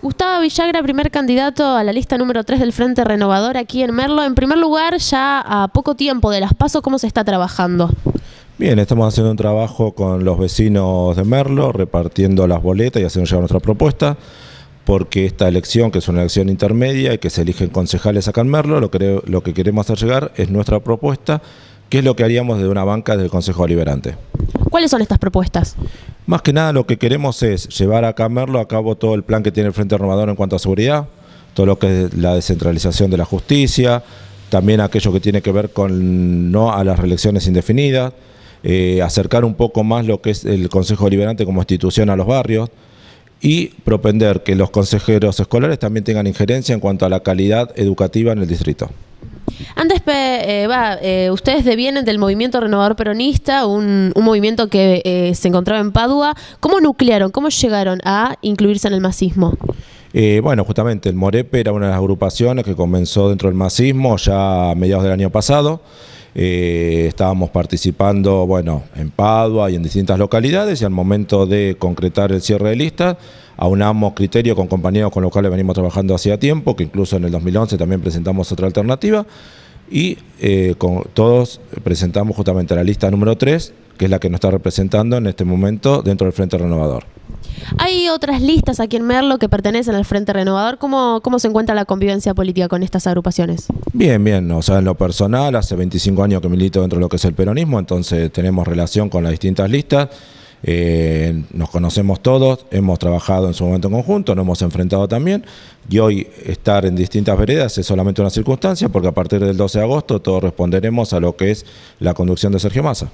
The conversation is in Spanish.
Gustavo Villagra, primer candidato a la lista número 3 del Frente Renovador aquí en Merlo. En primer lugar, ya a poco tiempo de las pasos, ¿cómo se está trabajando? Bien, estamos haciendo un trabajo con los vecinos de Merlo, repartiendo las boletas y haciendo llegar nuestra propuesta, porque esta elección, que es una elección intermedia y que se eligen concejales acá en Merlo, lo que, lo que queremos hacer llegar es nuestra propuesta, que es lo que haríamos desde una banca del Consejo Deliberante. ¿Cuáles son estas propuestas? Más que nada lo que queremos es llevar a a cabo todo el plan que tiene el Frente Renovador en cuanto a seguridad, todo lo que es la descentralización de la justicia, también aquello que tiene que ver con no a las reelecciones indefinidas, eh, acercar un poco más lo que es el Consejo Liberante como institución a los barrios y propender que los consejeros escolares también tengan injerencia en cuanto a la calidad educativa en el distrito. Antes, eh, va, eh, ustedes devienen del movimiento renovador peronista, un, movimiento que eh, se encontraba en Padua. ¿Cómo nuclearon, cómo llegaron a incluirse en el masismo? Eh, bueno, justamente el Morepe era una de las agrupaciones que comenzó dentro del masismo ya a mediados del año pasado. estábamos participando, bueno, en Padua y en distintas localidades y al momento de concretar el cierre de listas, aunamos criterio con compañeros con los cuales venimos trabajando hacía tiempo, que incluso en el 2011 también presentamos otra alternativa, y eh, con, todos presentamos justamente la lista número 3, que es la que nos está representando en este momento dentro del Frente Renovador. Hay otras listas aquí en Merlo que pertenecen al Frente Renovador. ¿Cómo, cómo se encuentra la convivencia política con estas agrupaciones? Bien, bien. O sea, en lo personal, hace 25 años que milito dentro de lo que es el peronismo, entonces tenemos relación con las distintas listas. Eh, nos conocemos todos, hemos trabajado en su momento en conjunto, nos hemos enfrentado también y hoy estar en distintas veredas es solamente una circunstancia porque a partir del 12 de agosto todos responderemos a lo que es la conducción de Sergio Massa.